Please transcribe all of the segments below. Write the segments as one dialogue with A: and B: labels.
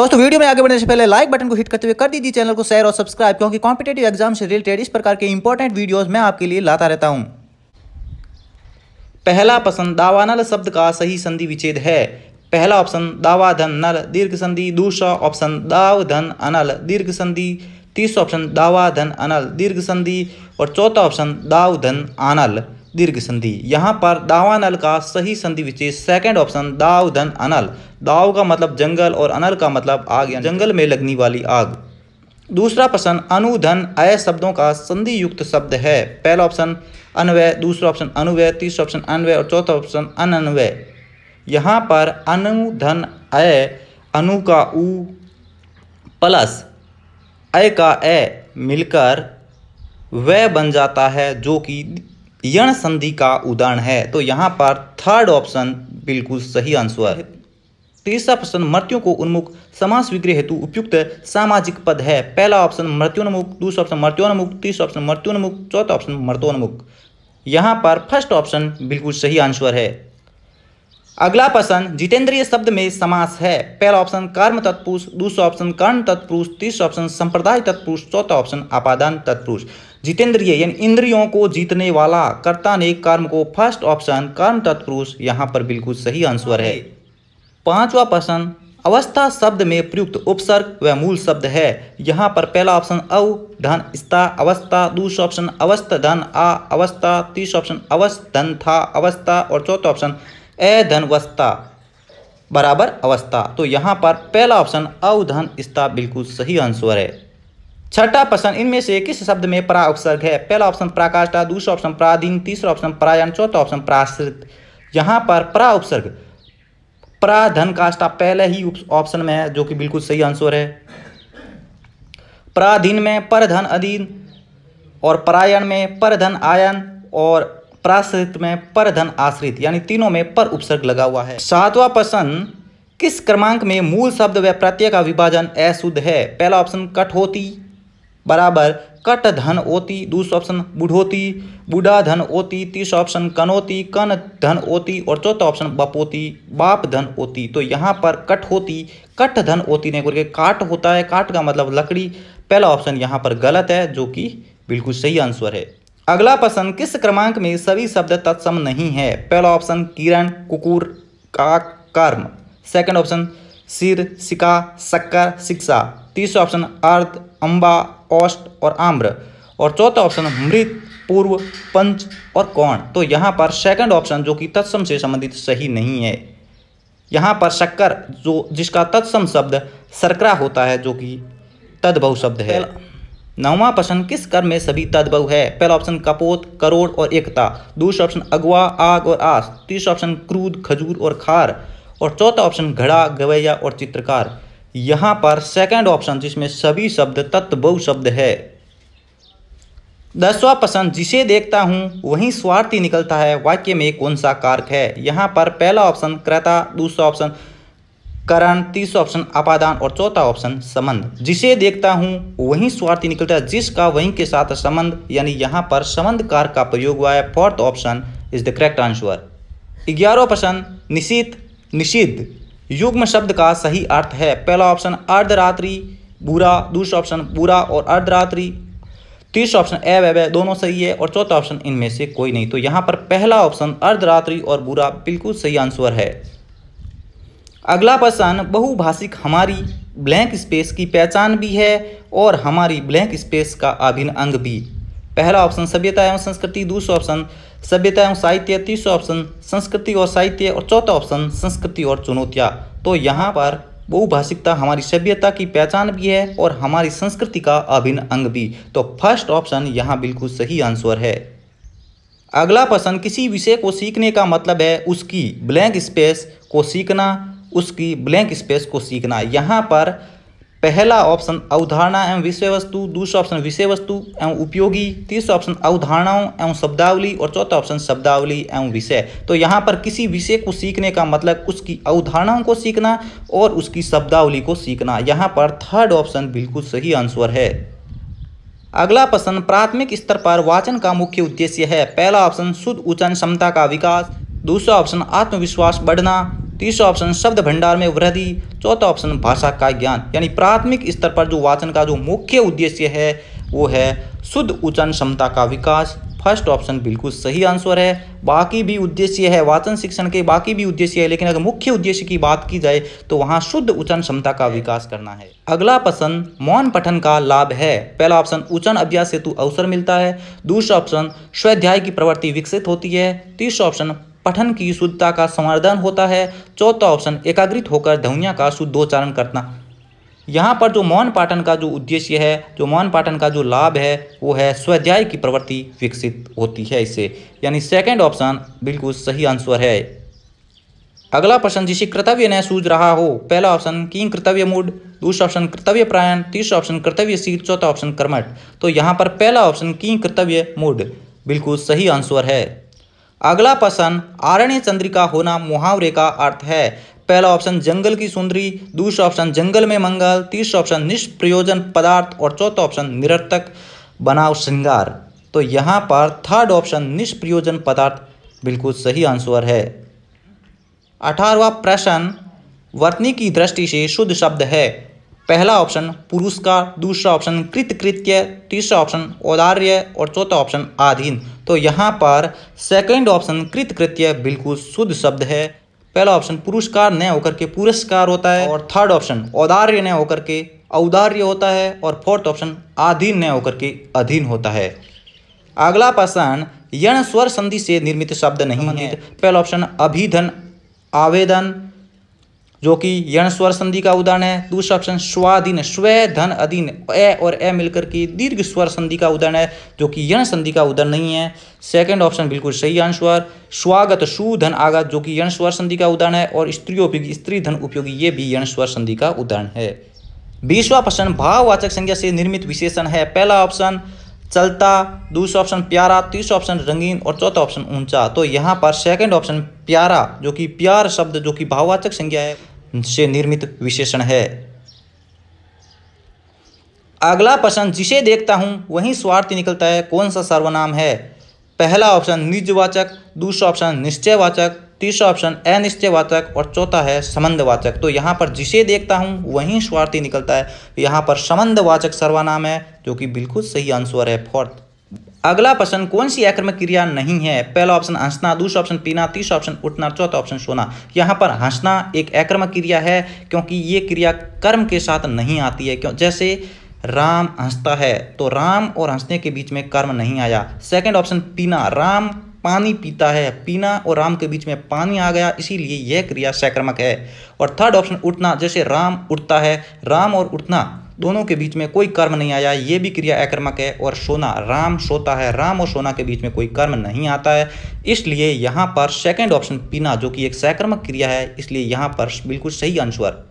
A: दोस्तों वीडियो में आगे बढ़ने से पहले लाइक बटन को हिट करते हुए कर दीजिए चैनल को शेयर और सब्सक्राइब क्योंकि कॉम्पिटेटिव एग्जाम से रिलेटेड इस प्रकार के इंपॉर्टेंट वीडियोज मैं आपके लिए लाता रहता हूँ पहला पसंद दावानल शब्द का सही संधि विच्छेद है पहला ऑप्शन दावा धन नल दीर्घ संधि दूसरा ऑप्शन दाव धन अनल दीर्घ संधि तीसरा ऑप्शन दावा धन अनल दीर्घ संधि और चौथा ऑप्शन दाव धन अनल दीर्घ संधि यहाँ पर दावानल का सही संधि विशेष सेकंड ऑप्शन दाव धन अनल दाव का मतलब जंगल और अनल का मतलब आग या जंगल में लगने वाली आग दूसरा प्रश्न अनुधन अय शब्दों का संधि युक्त शब्द है पहला ऑप्शन अनवय दूसरा ऑप्शन अनुवय तीसरा ऑप्शन अनवय और चौथा ऑप्शन अनन्वय यहाँ पर अनुधन अय अनु का उ प्लस अय का ए मिलकर वह बन जाता है जो कि यण संधि का उदाहरण है तो यहाँ पर थर्ड ऑप्शन बिल्कुल सही आंसर है तीसरा प्रश्न मृत्यु को उन्मुख समास विग्रह हेतु उपयुक्त सामाजिक पद है पहला ऑप्शन मृत्युन्मुख दूसरा ऑप्शन मृत्योन्मुख तीसरा ऑप्शन मृत्युन्मुख चौथा ऑप्शन मृत्योन्मुख यहाँ पर फर्स्ट ऑप्शन बिल्कुल सही आंसर है अगला प्रश्न जितेंद्रीय शब्द में समास है पहला ऑप्शन कर्म तत्पुरुष दूसरा ऑप्शन कर्ण तत्पुरुष तीसरा ऑप्शन संप्रदाय तत्पुरुष चौथा ऑप्शन आपादान तत्पुरुष जितेंद्रिय यानी इंद्रियों को जीतने वाला कर्ता ने कर्म को फर्स्ट ऑप्शन कर्म तत्पुरुष यहाँ पर बिल्कुल सही आंसर है पांचवा प्रश्न अवस्था शब्द में प्रयुक्त उपसर्ग व मूल शब्द है यहाँ पर पहला ऑप्शन अव धन स्था अवस्था दूसरा ऑप्शन अवस्थ धन आ अवस्था तीसरा ऑप्शन अवस्थ धन था अवस्था और चौथा ऑप्शन ए धनवस्था बराबर अवस्था तो यहाँ पर पहला ऑप्शन अवधन स्था बिल्कुल सही आंसर है छठा प्रश्न इनमें से किस शब्द में परा उपसर्ग है पहला ऑप्शन प्राकाष्ठा दूसरा ऑप्शन पराधीन तीसरा ऑप्शन परायन चौथा ऑप्शन पराश्रित यहाँ पर परा उपसर्ग प्राधन काष्ठा पहले ही ऑप्शन में है जो कि बिल्कुल सही आंसर है पराधीन में परधन अधीन और परायण में परधन आयन और प्राश्रित में पर धन आश्रित यानी तीनों में पर उपसर्ग लगा हुआ है सातवां प्रश्न किस क्रमांक में मूल शब्द व प्रत्यय का विभाजन अशुद्ध है पहला ऑप्शन कठोती बराबर कट धन ओती दूसरा ऑप्शन बुढ़ोती बुढा धन ओती तीसरा ऑप्शन कनोती कन धन ओती और चौथा ऑप्शन बपोती बाप धन ओती तो यहाँ पर कट होती कट धन ओती नहीं करके काट होता है काट का मतलब लकड़ी पहला ऑप्शन यहाँ पर गलत है जो कि बिल्कुल सही आंसर है अगला प्रश्न किस क्रमांक में सभी शब्द तत्सम नहीं है पहला ऑप्शन किरण कुकुर का कर्म सेकंड ऑप्शन सिर सिका शक्कर शिक्षा तीसरा ऑप्शन अर्ध अम्बा औष्ट और आम्र और चौथा ऑप्शन मृत पूर्व पंच और कौन तो यहाँ पर सेकंड ऑप्शन जो कि तत्सम से संबंधित सही नहीं है यहाँ पर शक्कर जो जिसका तत्सम शब्द सरकरा होता है जो कि तद्भव शब्द है नौवा प्रश्न किस कर्म में सभी तद्भव है पहला ऑप्शन कपोत करोड़ और एकता दूसरा ऑप्शन अगवा आग और आस तीसरा ऑप्शन क्रूद खजूर और खार और चौथा ऑप्शन घड़ा गवैया और चित्रकार यहाँ पर सेकंड ऑप्शन जिसमें सभी शब्द तत्वबव शब्द है दसवा प्रश्न जिसे देखता हूँ वही स्वार्थी निकलता है वाक्य में कौन सा कारक है यहाँ पर पहला ऑप्शन क्रेता दूसरा ऑप्शन करण तीसरा ऑप्शन अपादान और चौथा ऑप्शन संबंध जिसे देखता हूँ वही स्वार्थी निकलता है जिसका वहीं के साथ संबंध यानी यहाँ पर संबंध कार का प्रयोग हुआ है fourth option is the correct answer ग्यारह ऑप्शन निशित निषिद्ध युग्म शब्द का सही अर्थ है पहला ऑप्शन अर्धरात्रि बुरा दूसरा ऑप्शन बुरा और अर्धरात्रि तीसरा ऑप्शन ए वैब दोनों सही है और चौथा ऑप्शन इनमें से कोई नहीं तो यहाँ पर पहला ऑप्शन अर्धरात्रि और बुरा बिल्कुल सही आंसर है अगला प्रश्न बहुभाषिक हमारी ब्लैंक स्पेस की पहचान भी है और हमारी ब्लैंक स्पेस का अभिन्न अंग भी पहला ऑप्शन सभ्यता एवं संस्कृति दूसरा ऑप्शन सभ्यता एवं साहित्य तीसरा ऑप्शन संस्कृति और साहित्य और चौथा ऑप्शन संस्कृति और चुनौतियाँ तो यहाँ पर बहुभाषिकता हमारी सभ्यता की पहचान भी है और हमारी संस्कृति का अभिन्न अंग भी तो फर्स्ट ऑप्शन यहाँ बिल्कुल सही आंसर है अगला प्रश्न किसी विषय को सीखने का मतलब है उसकी ब्लैंक स्पेस को सीखना उसकी ब्लैंक स्पेस को सीखना यहाँ पर पहला ऑप्शन अवधारणा एवं विषय वस्तु दूसरा ऑप्शन विषय वस्तु एवं उपयोगी तीसरा ऑप्शन अवधारणाओं एवं शब्दावली और चौथा ऑप्शन शब्दावली एवं विषय तो यहाँ पर किसी विषय को सीखने का मतलब उसकी अवधारणाओं को सीखना और उसकी शब्दावली को सीखना यहाँ पर थर्ड ऑप्शन बिल्कुल सही आंसर है अगला प्रश्न प्राथमिक स्तर पर वाचन का मुख्य उद्देश्य है पहला ऑप्शन शुद्ध उचन क्षमता का विकास दूसरा ऑप्शन आत्मविश्वास बढ़ना तीसरा ऑप्शन शब्द भंडार में वृद्धि चौथा ऑप्शन भाषा का ज्ञान यानी प्राथमिक स्तर पर जो वाचन का जो मुख्य उद्देश्य है वो है शुद्ध उच्चारण क्षमता का विकास फर्स्ट ऑप्शन बिल्कुल सही आंसर है बाकी भी उद्देश्य है वाचन शिक्षण के बाकी भी उद्देश्य है लेकिन अगर मुख्य उद्देश्य की बात की जाए तो वहाँ शुद्ध उच्चारण क्षमता का विकास करना है अगला प्रश्न मौन पठन का लाभ है पहला ऑप्शन उच्चारण अभ्यास हेतु अवसर मिलता है दूसरा ऑप्शन स्वाध्याय की प्रवृत्ति विकसित होती है तीसरा ऑप्शन पठन की शुद्धता का संवर्धन होता है चौथा ऑप्शन एकाग्रित होकर ध्वनिया का शुद्धोच्चारण करना यहाँ पर जो मौन पाठन का जो उद्देश्य है जो मौन पाठन का जो लाभ है वो है स्वाध्याय की प्रवृत्ति विकसित होती है इससे यानी सेकंड ऑप्शन बिल्कुल सही आंसर है अगला प्रश्न जिसे कर्तव्य न सूझ रहा हो पहला ऑप्शन किंग कर्तव्य मूड दूसरा ऑप्शन कर्तव्य प्रायण तीसरा ऑप्शन कर्तव्य सीट चौथा ऑप्शन कर्मठ तो यहाँ पर पहला ऑप्शन किंग कर्तव्य मूड बिल्कुल सही आंसर है अगला प्रश्न आरण्य चंद्रिका होना मुहावरे का अर्थ है पहला ऑप्शन जंगल की सुंदरी दूसरा ऑप्शन जंगल में मंगल तीसरा ऑप्शन निष्प्रयोजन पदार्थ और चौथा ऑप्शन निरर्थक बनाव श्रृंगार तो यहाँ पर थर्ड ऑप्शन निष्प्रयोजन पदार्थ बिल्कुल सही आंसर है अठारवा प्रश्न वर्तनी की दृष्टि से शुद्ध शब्द है पहला ऑप्शन पुरुष का दूसरा ऑप्शन कृतकृत्य तीसरा ऑप्शन औदार्य और चौथा ऑप्शन आधीन तो यहाँ पर सेकंड ऑप्शन कृतकृत्य बिल्कुल शुद्ध शब्द है पहला ऑप्शन पुरस्कार न होकर के पुरस्कार होता है और थर्ड ऑप्शन औदार्य न होकर के औदार्य होता है और फोर्थ ऑप्शन आधीन न होकर के अधीन होता है अगला प्रश्न यण स्वर संधि से निर्मित शब्द नहीं है पहला ऑप्शन अभिधन आवेदन जो कि यण स्वर संधि का उदाहरण है दूसरा ऑप्शन स्वाधीन स्व धन अधीन ए और ए मिलकर की दीर्घ स्वर संधि का उदाहरण है जो कि यण संधि का उदाहरण नहीं है सेकंड ऑप्शन बिल्कुल सही आंसर स्वागत सुधन आगत जो कि यण स्वर संधि का उदाहरण है और स्त्री उपयोगी स्त्री धन उपयोगी ये भी यण स्वर संधि का उदाहरण है बीसवा प्रश्न भाववाचक संज्ञा से निर्मित विशेषण है पहला ऑप्शन चलता दूसरा ऑप्शन प्यारा तीसरा ऑप्शन रंगीन और चौथा ऑप्शन ऊंचा तो यहाँ पर सेकंड ऑप्शन प्यारा जो कि प्यार शब्द जो कि भाववाचक संज्ञा है से निर्मित विशेषण है अगला प्रश्न जिसे देखता हूँ वही स्वार्थी निकलता है कौन सा सर्वनाम है पहला ऑप्शन निजवाचक दूसरा ऑप्शन निश्चयवाचक तीसरा ऑप्शन अनिश्चयवाचक और चौथा है संबंधवाचक तो यहाँ पर जिसे देखता हूँ वहीं स्वार्थी निकलता है तो यहाँ पर संबंधवाचक सर्वनाम है जो कि बिल्कुल सही आंसर है फोर्थ अगला प्रश्न कौन सी आक्रमक क्रिया नहीं है पहला ऑप्शन हंसना दूसरा ऑप्शन पीना तीसरा ऑप्शन उठना चौथा ऑप्शन सोना यहाँ पर हंसना एक आक्रमक क्रिया है क्योंकि ये क्रिया कर्म के साथ नहीं आती है क्यों जैसे राम हंसता है तो राम और हंसने के बीच में कर्म नहीं आया सेकंड ऑप्शन पीना राम पानी पीता है पीना और राम के बीच में पानी आ गया इसीलिए यह क्रिया सैक्रमक है और थर्ड ऑप्शन उठना जैसे राम उठता है राम और उठना दोनों के बीच में कोई कर्म नहीं आया ये भी क्रिया आक्रमक है और सोना राम सोता है राम और सोना के बीच में कोई कर्म नहीं आता है इसलिए यहाँ पर सेकेंड ऑप्शन पीना जो कि एक सैक्रमक क्रिया है इसलिए यहाँ पर बिल्कुल सही आंसर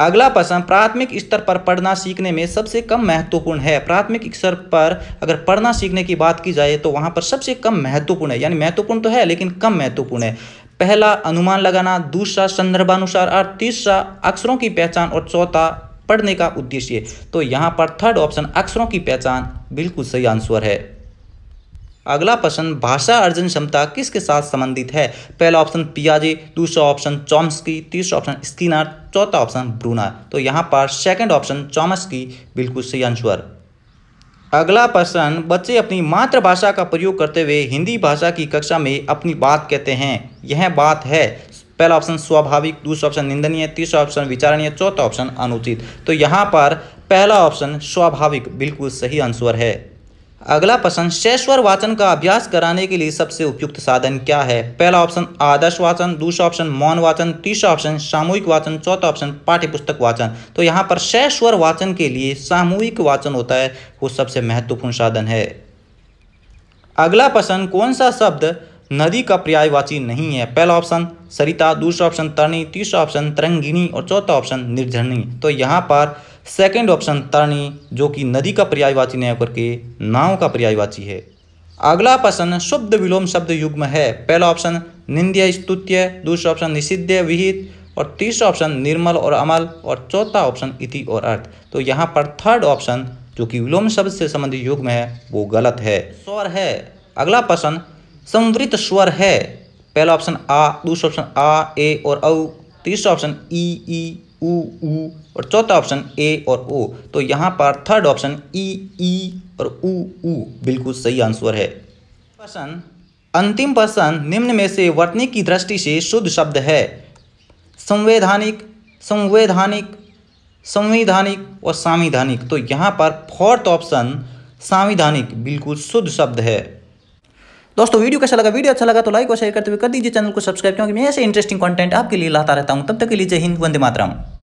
A: अगला प्रश्न प्राथमिक स्तर पर पढ़ना सीखने में सबसे कम महत्वपूर्ण है प्राथमिक स्तर पर अगर पढ़ना सीखने की बात की जाए तो वहाँ पर सबसे कम महत्वपूर्ण है यानी महत्वपूर्ण तो है लेकिन कम महत्वपूर्ण है पहला अनुमान लगाना दूसरा संदर्भानुसार और तीसरा अक्षरों की पहचान और चौथा पढ़ने का उद्देश्य तो यहाँ पर थर्ड ऑप्शन अक्षरों की पहचान बिल्कुल सही आंसर है अगला प्रश्न भाषा अर्जन क्षमता किसके साथ संबंधित है पहला ऑप्शन पियाजे दूसरा ऑप्शन की तीसरा ऑप्शन स्किनर चौथा ऑप्शन ब्रूना तो यहाँ पर सेकंड ऑप्शन की बिल्कुल सही आंसर अगला प्रश्न बच्चे अपनी मातृभाषा का प्रयोग करते हुए हिंदी भाषा की कक्षा में अपनी बात कहते हैं यह बात है पहला ऑप्शन स्वाभाविक दूसरा ऑप्शन निंदनीय तीसरा ऑप्शन विचारणीय चौथा ऑप्शन अनुचित तो यहाँ पर पहला ऑप्शन स्वाभाविक बिल्कुल सही आंसर है अगला प्रश्न शेष्वर वाचन का अभ्यास कराने के लिए सबसे उपयुक्त साधन क्या है पहला ऑप्शन आदर्श वाचन दूसरा ऑप्शन मौन वाचन तीसरा ऑप्शन सामूहिक वाचन चौथा ऑप्शन पाठ्यपुस्तक वाचन तो यहाँ पर शेष्वर वाचन के लिए सामूहिक वाचन होता है वो सबसे महत्वपूर्ण साधन है अगला प्रश्न कौन सा शब्द नदी का पर्यायवाची नहीं है पहला ऑप्शन सरिता दूसरा ऑप्शन तरणी तीसरा ऑप्शन तरंगिणी और चौथा ऑप्शन निर्झरणी तो यहाँ पर सेकंड ऑप्शन तरणी जो कि नदी का पर्यायवाची नहीं होकर के नाव का पर्यायवाची है अगला प्रश्न शुद्ध विलोम शब्द युग्म है पहला ऑप्शन निंद्य स्तुत्य दूसरा ऑप्शन निषिद्ध विहित और तीसरा ऑप्शन निर्मल और अमल और चौथा ऑप्शन इति और अर्थ तो यहाँ पर थर्ड ऑप्शन जो कि विलोम शब्द से संबंधित युग्म है वो गलत है स्वर है अगला प्रश्न संवृत स्वर है पहला ऑप्शन आ दूसरा ऑप्शन आ ए और औ तीसरा ऑप्शन ई ई ऊ ऊ और चौथा ऑप्शन ए और ओ तो यहाँ पर थर्ड ऑप्शन ई ई और ऊ ऊ बिल्कुल सही आंसर है प्रश्न अंतिम प्रश्न निम्न में से वर्तनी की दृष्टि से शुद्ध शब्द है संवैधानिक संवैधानिक संवैधानिक और सांविधानिक तो यहाँ पर फोर्थ ऑप्शन सांविधानिक बिल्कुल शुद्ध शब्द है दोस्तों वीडियो कैसा लगा वीडियो अच्छा लगा तो लाइक और शेयर करते हुए कर दीजिए चैनल को सब्सक्राइब क्योंकि मैं ऐसे इंटरेस्टिंग कंटेंट आपके लिए लाता रहता हूँ तब तक के लिए जय हिंद वंदे मातरम